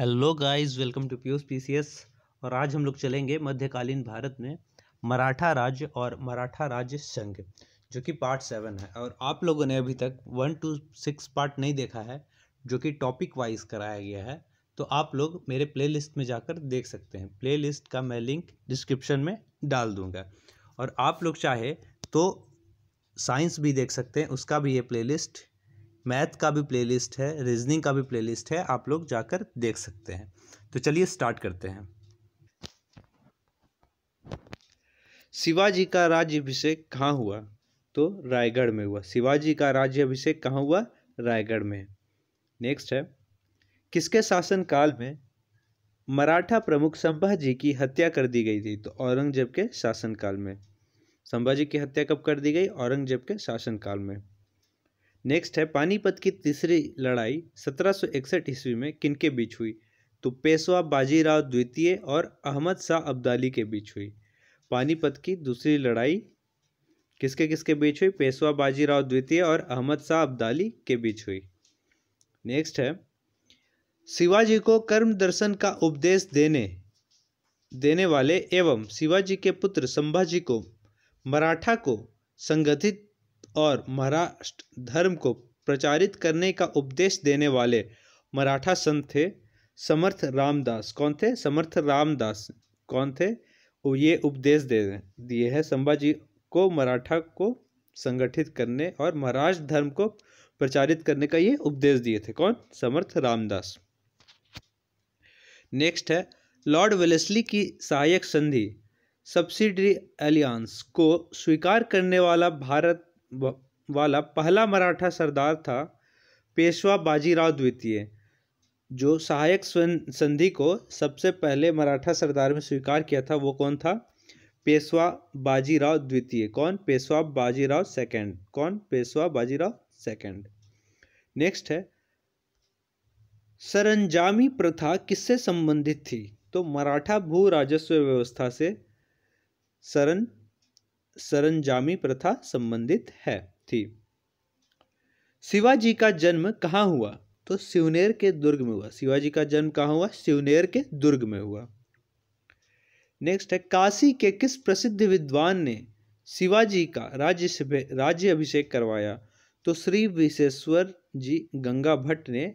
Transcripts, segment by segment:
hello guys welcome to Piyush PCS और आज हम लोग चलेंगे मध्यकालीन भारत में मराठा राज्य और मराठा राज्य संघ जो कि पार्ट सेवन है और आप लोगों ने अभी तक वन टू सिक्स पार्ट नहीं देखा है जो कि टॉपिक वाइज कराया गया है तो आप लोग मेरे प्लेलिस्ट में जाकर देख सकते हैं प्लेलिस्ट का मैं लिंक डिस्क्रिप्शन में डाल दूँगा और आप लोग चाहे तो साइंस भी देख सकते हैं उसका भी ये प्लेलिस्ट मैथ का भी प्लेलिस्ट है रीजनिंग का भी प्लेलिस्ट है आप लोग जाकर देख सकते हैं तो चलिए स्टार्ट करते हैं शिवाजी का राज्य अभिषेक कहाँ हुआ तो रायगढ़ में हुआ शिवाजी का राज्य अभिषेक कहाँ हुआ रायगढ़ में नेक्स्ट है किसके शासनकाल में मराठा प्रमुख संभाजी की हत्या कर दी गई थी तो औरंगजेब के शासनकाल में संभाजी की हत्या कब कर दी गई औरंगजेब के शासनकाल में नेक्स्ट है पानीपत की तीसरी लड़ाई 1761 ईस्वी में किनके बीच हुई तो पेशवा बाजीराव द्वितीय और अहमद शाह अब्दाली के बीच हुई पानीपत की दूसरी लड़ाई किसके किसके बीच हुई पेशवा बाजीराव द्वितीय और अहमद शाह अब्दाली के बीच हुई नेक्स्ट है शिवाजी को कर्म दर्शन का उपदेश देने देने वाले एवं शिवाजी के पुत्र संभाजी को मराठा को संगठित और महाराष्ट्र धर्म को प्रचारित करने का उपदेश देने वाले मराठा संत थे समर्थ रामदास कौन थे समर्थ रामदास कौन थे ये उपदेश दे दिए हैं संभाजी को मराठा को संगठित करने और महाराष्ट्र धर्म को प्रचारित करने का ये उपदेश दिए थे कौन समर्थ रामदास नेक्स्ट है लॉर्ड वेलेस्ली की सहायक संधि सब्सिडरी एलियांस को स्वीकार करने वाला भारत वाला पहला मराठा सरदार था पेशवा बाजीराव द्वितीय जो सहायक संधि को सबसे पहले मराठा सरदार में स्वीकार किया था वो कौन था पेशवा बाजीराव द्वितीय कौन पेशवा बाजीराव सेकंड कौन पेशवा बाजीराव सेकंड नेक्स्ट है सरंजामी प्रथा किससे संबंधित थी तो मराठा भू राजस्व व्यवस्था से सरन सरंजामी प्रथा संबंधित है थी शिवाजी का जन्म कहाँ हुआ तो शिवनेर के दुर्ग में हुआ शिवाजी का जन्म कहाँ हुआ शिवनेर के दुर्ग में हुआ नेक्स्ट है काशी के किस प्रसिद्ध विद्वान ने शिवाजी का राज्य राज्य अभिषेक करवाया तो श्री विशेश्वर जी गंगा भट्ट ने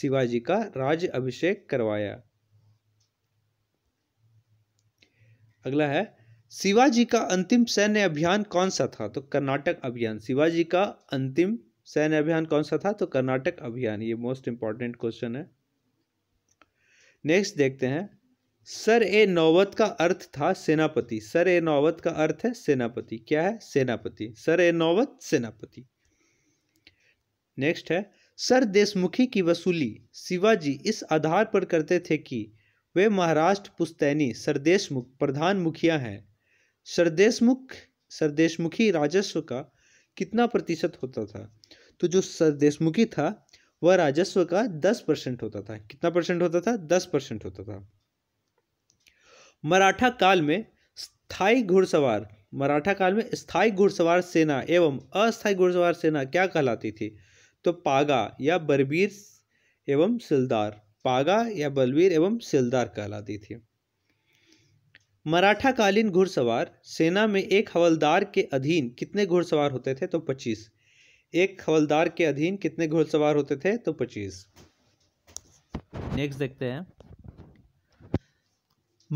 शिवाजी का राज्य अभिषेक करवाया अगला है शिवाजी का अंतिम सैन्य अभियान कौन सा था तो कर्नाटक अभियान शिवाजी का अंतिम सैन्य अभियान कौन सा था तो कर्नाटक अभियान ये मोस्ट इंपॉर्टेंट क्वेश्चन है नेक्स्ट देखते हैं सर ए नौबत का अर्थ था सेनापति सर ए नौबत का अर्थ है सेनापति क्या है सेनापति सर ए नौबत सेनापति नेक्स्ट है सर देशमुखी की वसूली शिवाजी इस आधार पर करते थे कि वे महाराष्ट्र पुस्तैनी सरदेशमुख प्रधान मुखिया हैं सरदेशमुख सरदेशमुखी राजस्व का कितना प्रतिशत होता था तो जो सरदेशमुखी था वह राजस्व का दस परसेंट होता था कितना परसेंट होता था दस परसेंट होता था मराठा काल में स्थाई घुड़सवार मराठा काल में स्थाई घुड़सवार सेना एवं अस्थाई घुड़सवार सेना क्या कहलाती थी तो पागा या बरबीर एवं सिलदार पागा या बलबीर एवं सिलदार कहलाती थी मराठाकालीन घुड़सवार सेना में एक हवलदार के अधीन कितने घुड़सवार होते थे तो पच्चीस एक हवलदार के अधीन कितने घुड़सवार होते थे तो पच्चीस नेक्स्ट देखते हैं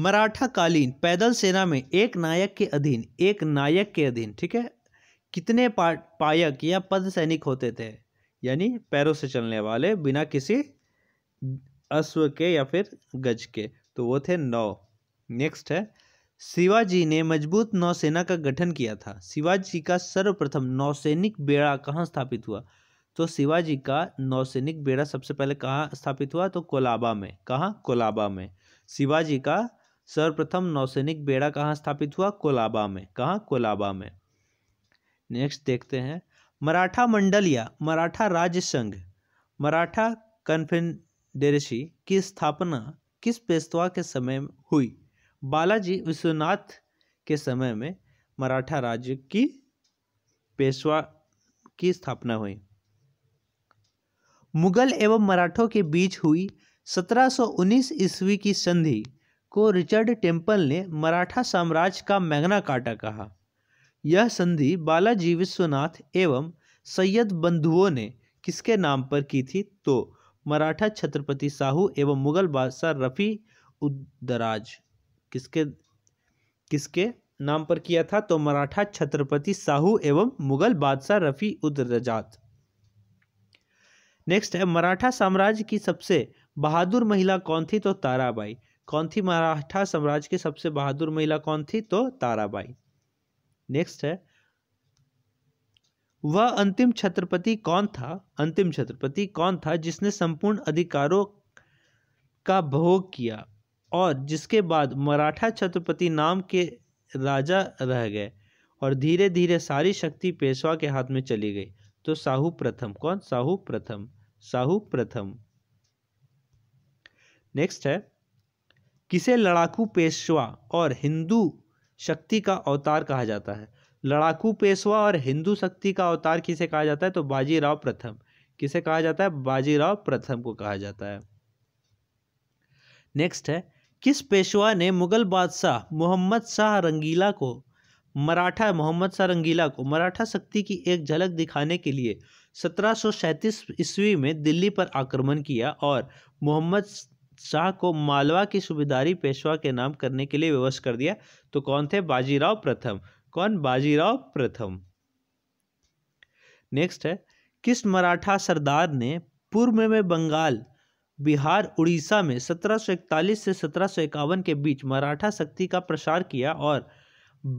मराठा कालीन पैदल सेना में एक नायक के अधीन एक नायक के अधीन ठीक है कितने पायक या पद सैनिक होते थे यानी पैरों से चलने वाले बिना किसी अश्व के या फिर गज के तो वो थे नौ नेक्स्ट है शिवाजी ने मजबूत नौसेना का गठन किया था शिवाजी का सर्वप्रथम नौसैनिक बेड़ा कहाँ स्थापित हुआ तो शिवाजी का नौसैनिक बेड़ा सबसे पहले कहाँ स्थापित हुआ तो कोलाबा में कहाँ कोलाबा में शिवाजी का सर्वप्रथम नौसैनिक बेड़ा कहाँ स्थापित हुआ कोलाबा में कहाँ कोलाबा में नेक्स्ट देखते हैं मराठा मंडल या मराठा राज्य संघ मराठा कन्फेडरेसी की स्थापना किस पेशवा के समय हुई बालाजी विश्वनाथ के समय में मराठा राज्य की पेशवा की स्थापना हुई मुगल एवं मराठों के बीच हुई 1719 ईस्वी की संधि को रिचर्ड टेम्पल ने मराठा साम्राज्य का मैग्ना काटा कहा यह संधि बालाजी विश्वनाथ एवं सैयद बंधुओं ने किसके नाम पर की थी तो मराठा छत्रपति साहू एवं मुगल बादशाह रफ़ी उदराज किसके किसके नाम पर किया था तो मराठा छत्रपति साहू एवं मुगल बादशाह रफ़ी उद रजात नेक्स्ट है मराठा साम्राज्य की सबसे बहादुर महिला कौन थी तो ताराबाई कौन थी मराठा साम्राज्य की सबसे बहादुर महिला कौन थी तो ताराबाई नेक्स्ट है वह अंतिम छत्रपति कौन था अंतिम छत्रपति कौन था जिसने संपूर्ण अधिकारों का भोग किया और जिसके बाद मराठा छत्रपति नाम के राजा रह गए और धीरे धीरे सारी शक्ति पेशवा के हाथ में चली गई तो साहू प्रथम कौन साहू प्रथम साहू प्रथम नेक्स्ट है किसे लड़ाकू पेशवा और हिंदू शक्ति का अवतार कहा जाता है लड़ाकू पेशवा और हिंदू शक्ति का अवतार किसे कहा जाता है तो बाजीराव प्रथम किसे कहा जाता है बाजीराव प्रथम को कहा जाता है नेक्स्ट है किस पेशवा ने मुग़ल बादशाह मोहम्मद शाह रंगीला को मराठा मोहम्मद शाह रंगीला को मराठा शक्ति की एक झलक दिखाने के लिए सत्रह ईस्वी में दिल्ली पर आक्रमण किया और मोहम्मद शाह को मालवा की सूबेदारी पेशवा के नाम करने के लिए विवश कर दिया तो कौन थे बाजीराव प्रथम कौन बाजीराव प्रथम नेक्स्ट है किस मराठा सरदार ने पूर्व में बंगाल बिहार उड़ीसा में 1741 से सत्रह के बीच मराठा शक्ति का प्रसार किया और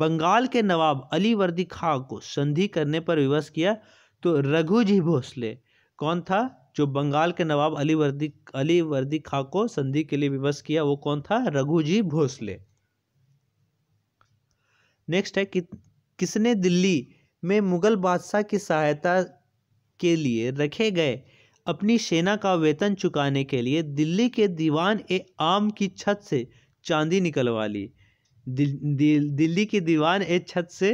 बंगाल के नवाब अली वर्दी खां को संधि करने पर विवश किया तो रघुजी भोसले कौन था जो बंगाल के नवाब अली वर्दी अली वर्दी खां को संधि के लिए विवश किया वो कौन था रघुजी भोसले नेक्स्ट है कि किसने दिल्ली में मुगल बादशाह की सहायता के लिए रखे गए अपनी सेना का वेतन चुकाने के लिए दिल्ली के दीवान ए आम की छत से चांदी निकलवा ली दि, दि, दिल्ली के दीवान ए छत से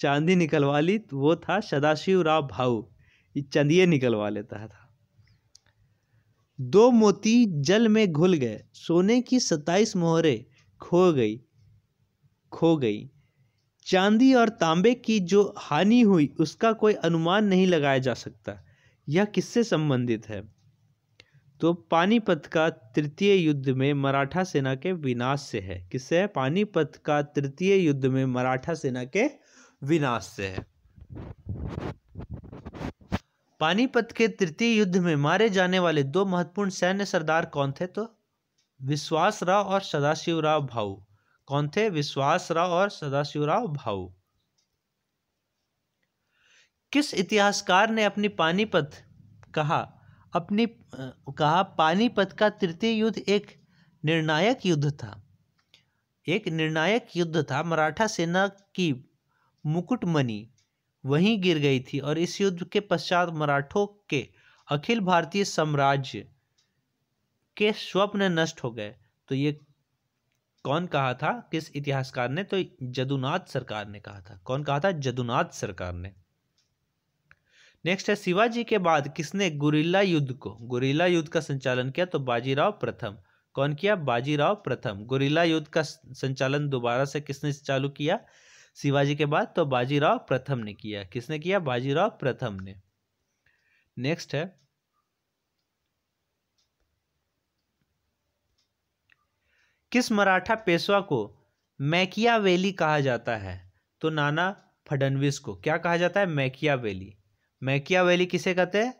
चांदी निकलवा ली तो वो था सदाशिव राव भाऊ चंदिए निकलवा लेता था दो मोती जल में घुल गए सोने की सताइस मोहरे खो गई खो गई चांदी और तांबे की जो हानि हुई उसका कोई अनुमान नहीं लगाया जा सकता यह किससे संबंधित है तो पानीपत का तृतीय युद्ध में मराठा सेना के विनाश से है किससे है पानीपत का तृतीय युद्ध में मराठा सेना के विनाश से है पानीपत के तृतीय युद्ध में मारे जाने वाले दो महत्वपूर्ण सैन्य सरदार कौन थे तो विश्वासराव और सदाशिवराव भाऊ कौन थे विश्वासराव और सदाशिवराव भाऊ किस इतिहासकार ने अपनी पानीपत कहा अपनी कहा पानीपत का तृतीय युद्ध एक निर्णायक युद्ध था एक निर्णायक युद्ध था मराठा सेना की मुकुटमणि वहीं गिर गई थी और इस युद्ध के पश्चात मराठों के अखिल भारतीय साम्राज्य के स्वप्न नष्ट हो गए तो ये कौन कहा था किस इतिहासकार ने तो जदुनाथ सरकार ने कहा था कौन कहा था जदुनाथ सरकार ने नेक्स्ट है शिवाजी के बाद किसने गुरिल्ला युद्ध को गुरिल्ला युद्ध का संचालन किया तो बाजीराव प्रथम कौन किया बाजीराव प्रथम गुरिल्ला युद्ध का संचालन दोबारा से किसने चालू किया शिवाजी के बाद तो बाजीराव प्रथम ने किया किसने किया बाजीराव प्रथम ने नेक्स्ट है किस मराठा पेशवा को मैकियावेली कहा जाता है तो नाना फडनवीस को क्या कहा जाता है मैकियावेली मैकिया वैली किसे कहते हैं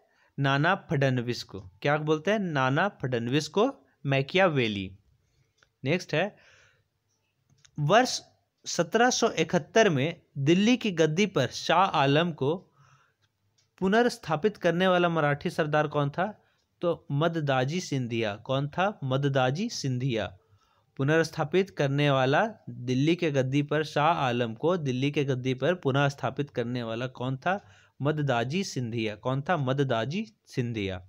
नाना फडनविस को क्या बोलते हैं नाना फडनविस को मैकिया वैली नेक्स्ट है वर्ष 1771 में दिल्ली की गद्दी पर शाह आलम को पुनर्स्थापित करने वाला मराठी सरदार कौन था तो मददाजी सिंधिया कौन था मददाजी सिंधिया पुनर्स्थापित करने वाला दिल्ली के गद्दी पर शाह आलम को दिल्ली के गद्दी पर पुनः स्थापित करने वाला कौन था मददाजी सिंधिया कौन था मददाजी सिंधिया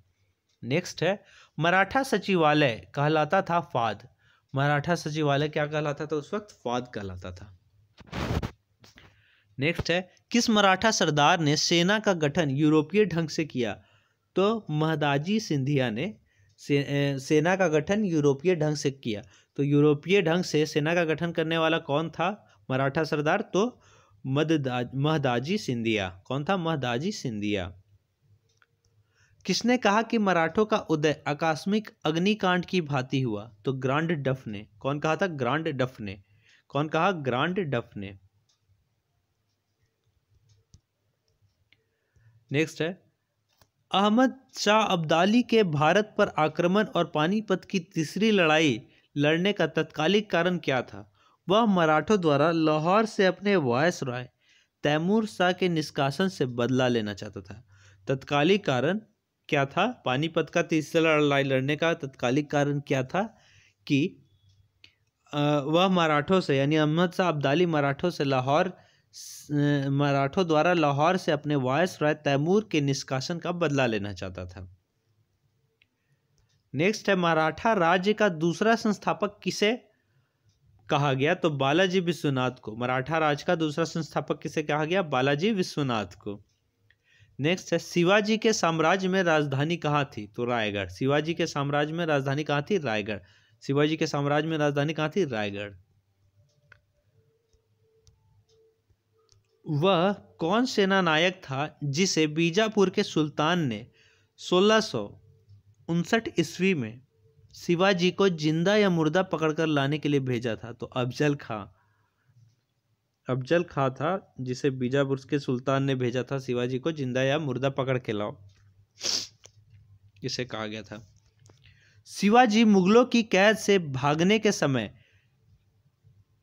नेक्स्ट है मराठा सचिवालय कहलाता था फाद मराठा सचिवालय क्या कहलाता था उस वक्त फाद कहलाता था नेक्स्ट है किस मराठा सरदार ने सेना का गठन यूरोपीय ढंग से किया तो महदाजी सिंधिया ने से, सेना का गठन यूरोपीय ढंग से किया तो यूरोपीय ढंग से सेना का गठन करने वाला कौन था मराठा सरदार तो महदाजी सिंधिया कौन था महदाजी सिंधिया किसने कहा कि मराठों का उदय आकस्मिक अग्निकांड की भांति हुआ तो ग्रांड डफ ने कौन कहा था ग्रांड डफ ने कौन कहा ग्रांड डफ ने नेक्स्ट है अहमद शाह अब्दाली के भारत पर आक्रमण और पानीपत की तीसरी लड़ाई लड़ने का तत्कालिक कारण क्या था वह मराठों द्वारा लाहौर से अपने वायस राय तैमूर शाह के निष्कासन से बदला लेना चाहता था तत्कालिक कारण क्या था पानीपत का तीसरा लड़ाई लड़ने का तत्कालिक कारण क्या था कि वह मराठों से यानी अहमद शाह अब्दाली मराठों से लाहौर मराठों द्वारा लाहौर से अपने वायस राय तैमूर के निष्कासन का बदला लेना चाहता था नेक्स्ट है मराठा राज्य का दूसरा संस्थापक किसे कहा गया तो बालाजी विश्वनाथ को मराठा राज्य का दूसरा संस्थापक किसे कहा गया बालाजी विश्वनाथ को नेक्स्ट है शिवाजी के साम्राज्य में राजधानी कहाँ थी तो रायगढ़ शिवाजी के साम्राज्य में राजधानी कहाँ थी रायगढ़ शिवाजी के साम्राज्य में राजधानी कहाँ थी रायगढ़ वह कौन सेना नायक था जिसे बीजापुर के सुल्तान ने 1600 उनसठ ईस्वी में शिवाजी को जिंदा या मुर्दा पकड़कर लाने के लिए भेजा था तो अफजल खां अफजल खां था जिसे बीजापुर के सुल्तान ने भेजा था शिवाजी को जिंदा या मुर्दा पकड़ के लाओ इसे कहा गया था शिवाजी मुगलों की कैद से भागने के समय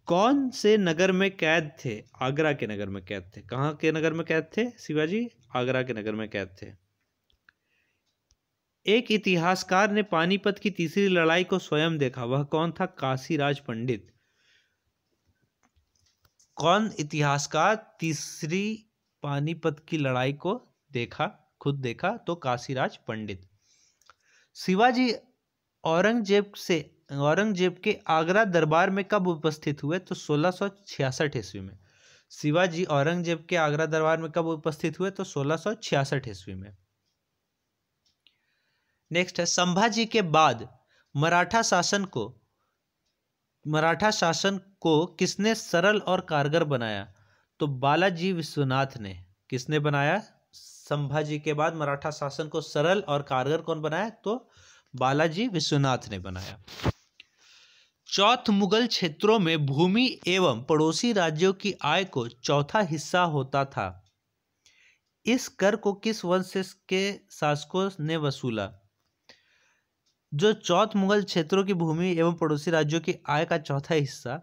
कौन से नगर में कैद थे आगरा के नगर में कैद थे कहाँ के नगर में कैद थे शिवाजी आगरा के नगर में कैद थे एक इतिहासकार ने पानीपत की तीसरी लड़ाई को स्वयं देखा वह कौन था काशीराज पंडित कौन इतिहासकार तीसरी पानीपत की लड़ाई को देखा खुद देखा तो काशीराज पंडित शिवाजी औरंगजेब से औरंगजेब के आगरा दरबार में कब उपस्थित हुए तो 1666 ईस्वी में शिवाजी औरंगजेब के आगरा दरबार में कब उपस्थित हुए तो 1666 ईस्वी में नेक्स्ट है संभाजी के बाद मराठा शासन को मराठा शासन को किसने सरल और कारगर बनाया तो बालाजी विश्वनाथ ने किसने बनाया संभाजी के बाद मराठा शासन को सरल और कारगर कौन बनाया तो बालाजी विश्वनाथ ने बनाया चौथ मुगल क्षेत्रों में भूमि एवं पड़ोसी राज्यों की आय को चौथा हिस्सा होता था इस कर को किस वंश के शासकों ने वसूला जो चौथ मुगल क्षेत्रों की भूमि एवं पड़ोसी राज्यों की आय का चौथा हिस्सा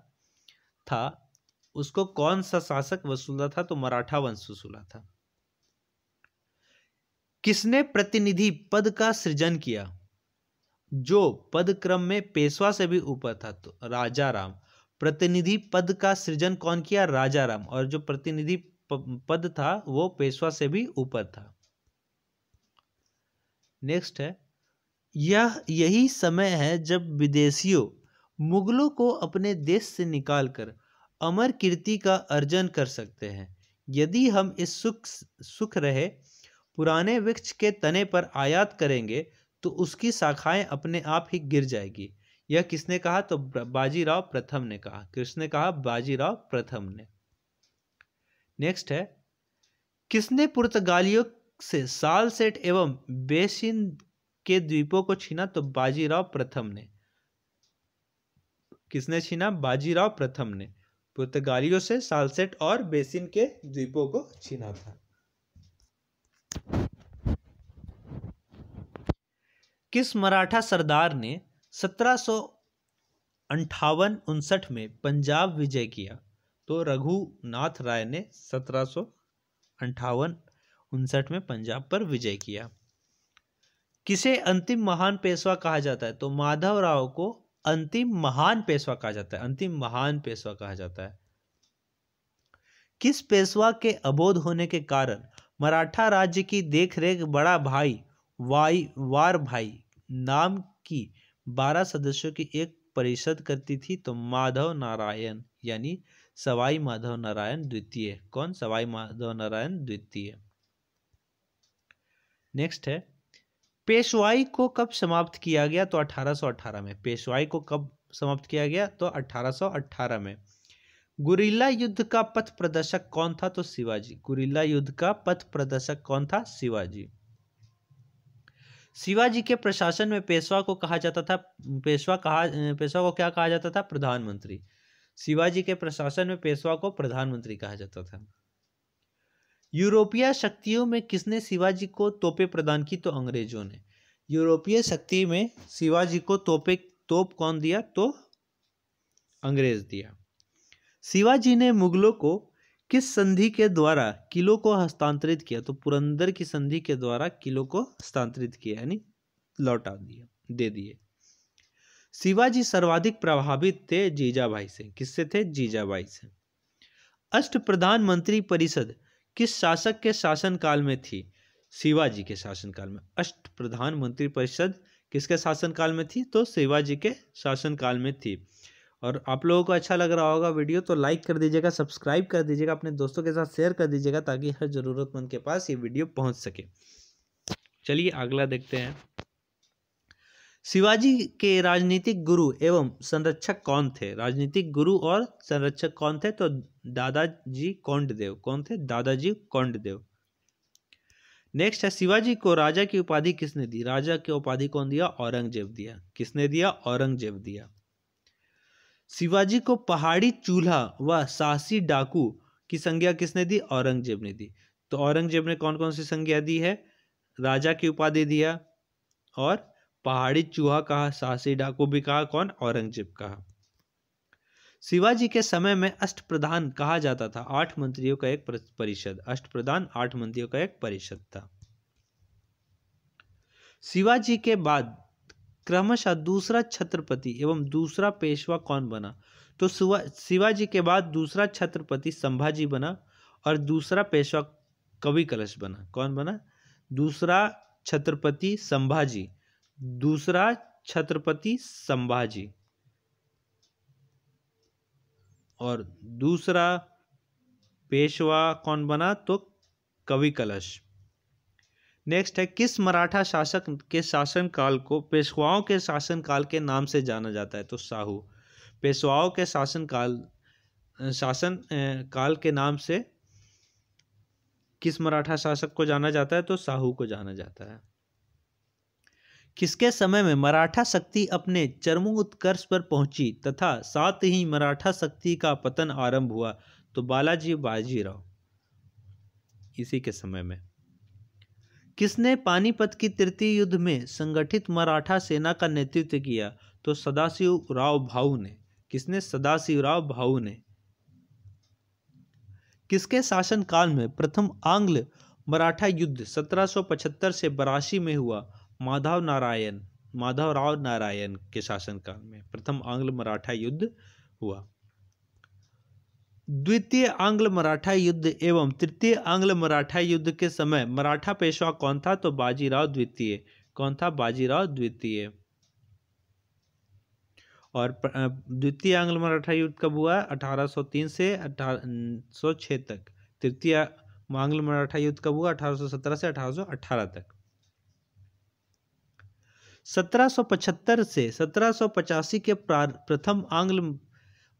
था उसको कौन सा शासक वसूला था तो मराठा वंश वसूला था किसने प्रतिनिधि पद का सृजन किया जो पद क्रम में पेशवा से भी ऊपर था तो राजा राम प्रतिनिधि पद का सृजन कौन किया राजा राम और जो प्रतिनिधि पद था वो पेशवा से भी ऊपर था नेक्स्ट है यह यही समय है जब विदेशियों मुगलों को अपने देश से निकालकर अमर कीर्ति का अर्जन कर सकते हैं यदि हम इस सुख सुख रहे पुराने वृक्ष के तने पर आयात करेंगे तो उसकी शाखाएं अपने आप ही गिर जाएगी यह किसने कहा तो बाजीराव प्रथम ने कहा किसने कहा बाजीराव प्रथम ने नेक्स्ट है किसने पुर्तगालियों से साल सेठ एवं बेसिन के द्वीपों को छीना तो बाजीराव प्रथम ने किसने छीना बाजीराव प्रथम ने पुर्तगालियों से सालसेट और बेसिन के द्वीपों को छीना था किस मराठा सरदार ने सत्रह सो अंठावन उनसठ में पंजाब विजय किया तो रघुनाथ राय ने सत्रह सो अंठावन उनसठ में पंजाब पर विजय किया किसे अंतिम महान पेशवा कहा जाता है तो माधव राव को अंतिम महान पेशवा कहा जाता है अंतिम महान पेशवा कहा जाता है किस पेशवा के अबोध होने के कारण मराठा राज्य की देखरेख बड़ा भाई वाई वार भाई नाम की बारह सदस्यों की एक परिषद करती थी तो माधव नारायण यानी सवाई माधव नारायण द्वितीय कौन सवाई माधव नारायण द्वितीय नेक्स्ट है पेशवाई को कब समाप्त किया गया तो 1818 में पेशवाई को कब समाप्त किया गया तो 1818 में गुरिल्ला युद्ध का पथ प्रदर्शक कौन था तो शिवाजी गुरिल्ला युद्ध का पथ प्रदर्शक कौन था शिवाजी शिवाजी के प्रशासन में पेशवा को कहा जाता था पेशवा कहा पेशवा को क्या कहा जाता था प्रधानमंत्री शिवाजी के प्रशासन में पेशवा को प्रधानमंत्री कहा जाता था यूरोपीय शक्तियों में किसने शिवाजी को तोपे प्रदान की तो अंग्रेजों ने यूरोपीय शक्ति में शिवाजी को तोपे तोप कौन दिया तो अंग्रेज दिया शिवाजी ने मुगलों को किस संधि के द्वारा किलो को हस्तांतरित किया तो पुरंदर की संधि के द्वारा किलो को हस्तांतरित किया यानी लौटा दिया दे दिए शिवाजी सर्वाधिक प्रभावित थे जीजाबाई से किससे थे जीजाबाई से अष्ट प्रधानमंत्री परिषद किस शासक के शासनकाल में थी शिवाजी के शासनकाल में अष्ट प्रधान मंत्री परिषद किसके शासनकाल में थी तो शिवाजी के शासनकाल में थी और आप लोगों को अच्छा लग रहा होगा वीडियो तो लाइक कर दीजिएगा सब्सक्राइब कर दीजिएगा अपने दोस्तों के साथ शेयर कर दीजिएगा ताकि हर ज़रूरतमंद के पास ये वीडियो पहुंच सके चलिए अगला देखते हैं शिवाजी के राजनीतिक गुरु एवं संरक्षक कौन थे राजनीतिक गुरु और संरक्षक कौन थे तो दादाजी कौंडदेव कौन थे दादाजी कौंडदेव नेक्स्ट है शिवाजी को राजा की उपाधि किसने दी राजा की उपाधि कौन दिया औरंगजेब दिया किसने दिया औरंगजेब दिया शिवाजी को पहाड़ी चूल्हा व साहसी डाकू की संज्ञा किसने दी औरंगजेब ने दी तो औरंगजेब ने कौन कौन सी संज्ञा दी है राजा की उपाधि दिया और पहाड़ी चूहा कहा साहसी डाकू भी कहा कौन औरंगजेब कहा शिवाजी के समय में अष्ट प्रधान कहा जाता था आठ मंत्रियों का एक परिषद अष्ट प्रधान आठ मंत्रियों का एक परिषद था शिवाजी के बाद क्रमशः दूसरा छत्रपति एवं दूसरा पेशवा कौन बना तो शिवाजी के बाद दूसरा छत्रपति संभाजी बना और दूसरा पेशवा कवि कलश बना कौन बना दूसरा छत्रपति संभाजी दूसरा छत्रपति संभाजी और दूसरा पेशवा कौन बना तो कवि कलश नेक्स्ट है किस मराठा शासक के शासनकाल को पेशवाओं के शासनकाल के नाम से जाना जाता है तो साहू पेशवाओं के शासनकाल शासन काल के नाम से किस मराठा शासक को जाना जाता है तो साहू को जाना जाता है किसके समय में मराठा शक्ति अपने चरमोत्कर्ष पर पहुंची तथा साथ ही मराठा शक्ति का पतन आरंभ हुआ तो बालाजी बाजीराव इसी के समय में किसने पानीपत की तृतीय युद्ध में संगठित मराठा सेना का नेतृत्व किया तो सदाशिव राव भाऊ ने किसने सदाशिव राव भाऊ ने किसके शासनकाल में प्रथम आंग्ल मराठा युद्ध 1775 से बरासी में हुआ माधव नारायण माधव राव नारायण के शासनकाल में प्रथम आंग्ल मराठा युद्ध हुआ द्वितीय आंग्ल मराठा युद्ध एवं तृतीय आंग्ल मराठा युद्ध के समय मराठा पेशवा कौन था तो बाजीराव द्वितीय कौन था बाजीराव द्वितीय और द्वितीय आंग्ल मराठा युद्ध कब हुआ 1803 से 1806 तक तृतीय आंग्ल मराठा युद्ध कब हुआ 1817 से 1818 तक 1775 से 1785 के प्रथम आंग्ल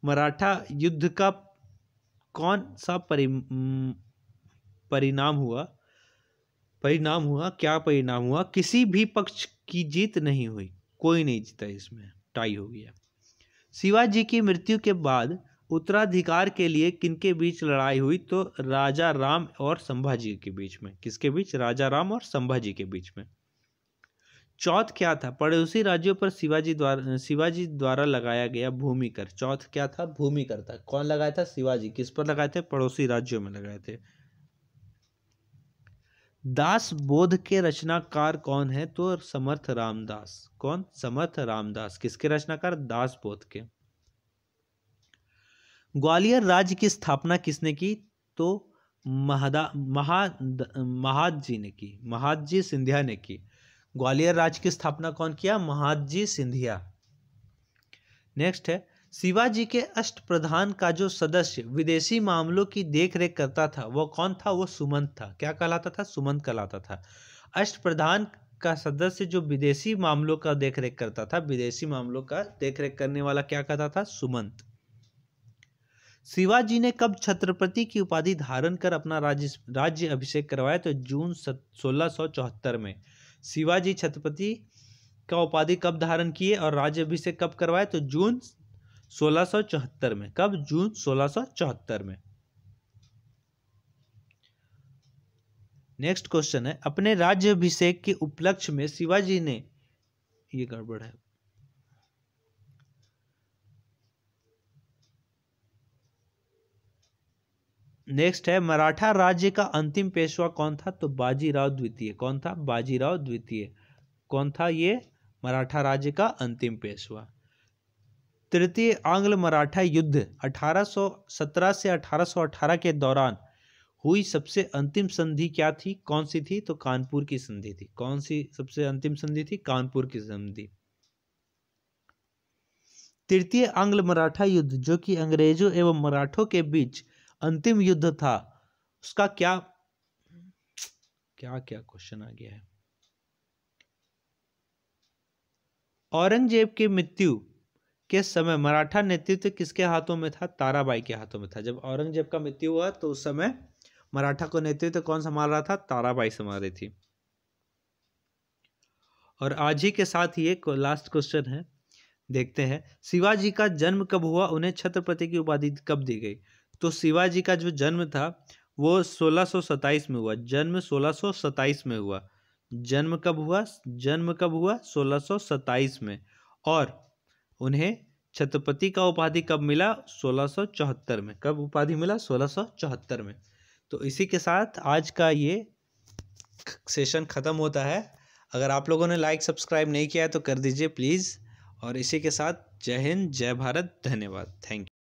मराठा युद्ध का कौन सा परि परिणाम हुआ परिणाम हुआ क्या परिणाम हुआ किसी भी पक्ष की जीत नहीं हुई कोई नहीं जीता इसमें टाई हो गया शिवाजी की मृत्यु के बाद उत्तराधिकार के लिए किनके बीच लड़ाई हुई तो राजा राम और संभाजी के बीच में किसके बीच राजा राम और संभाजी के बीच में चौथ क्या था पड़ोसी राज्यों पर शिवाजी द्वारा शिवाजी द्वारा लगाया गया भूमि कर चौथ क्या था भूमि कर था कौन लगाया था शिवाजी किस पर लगाए थे पड़ोसी राज्यों में लगाए थे दास बोध के रचनाकार कौन है तो समर्थ रामदास कौन समर्थ रामदास किसके रचनाकार दास बोध के ग्वालियर राज्य की स्थापना किसने की तो महदा महा महाद जी ने की महाद जी सिंधिया ने की ग्वालियर राज्य की स्थापना कौन किया महाजी सिंधिया नेक्स्ट है शिवाजी के अष्ट प्रधान का जो सदस्य विदेशी मामलों की देखरेख करता था वो कौन था वो सुमंत था क्या कहलाता था सुमंत कहलाता था अष्ट प्रधान का सदस्य जो विदेशी मामलों का देखरेख करता था विदेशी मामलों का देखरेख करने वाला क्या कहता था सुमंत शिवाजी ने कब छत्रपति की उपाधि धारण कर अपना राज्य राज्य अभिषेक करवाया तो जून सोलह में शिवाजी छत्रपति का उपाधि कब धारण किए और राज्य अभिषेक कब करवाए तो जून सोलह में कब जून सोलह में नेक्स्ट क्वेश्चन है अपने राज्य अभिषेक के उपलक्ष्य में शिवाजी ने ये गड़बड़ है नेक्स्ट है मराठा राज्य का अंतिम पेशवा कौन था तो बाजीराव द्वितीय कौन था बाजीराव द्वितीय कौन था ये मराठा राज्य का अंतिम पेशवा तृतीय आंग्ल मराठा युद्ध 1817 से 1818 के दौरान हुई सबसे अंतिम संधि क्या थी कौन सी थी तो कानपुर की संधि थी कौन सी सबसे अंतिम संधि थी कानपुर की संधि तृतीय आंग्ल मराठा युद्ध जो कि अंग्रेजों एवं मराठों के बीच अंतिम युद्ध था उसका क्या क्या क्या क्वेश्चन आ गया है औरंगजेब की मृत्यु के समय मराठा नेतृत्व किसके हाथों में था ताराबाई के हाथों में था जब औरंगजेब का मृत्यु हुआ तो उस समय मराठा को नेतृत्व कौन संभाल रहा था ताराबाई संभाल रही थी और आज ही के साथ ये लास्ट क्वेश्चन है देखते हैं शिवाजी का जन्म कब हुआ उन्हें छत्रपति की उपाधि कब दी गई तो शिवाजी का जो जन्म था वो सोलह में हुआ जन्म सोलह में हुआ जन्म कब हुआ जन्म कब हुआ सोलह में और उन्हें छत्रपति का उपाधि कब मिला सोलह में कब उपाधि मिला सोलह में तो इसी के साथ आज का ये सेशन ख़त्म होता है अगर आप लोगों ने लाइक सब्सक्राइब नहीं किया है तो कर दीजिए प्लीज़ और इसी के साथ जय हिंद जय भारत धन्यवाद थैंक यू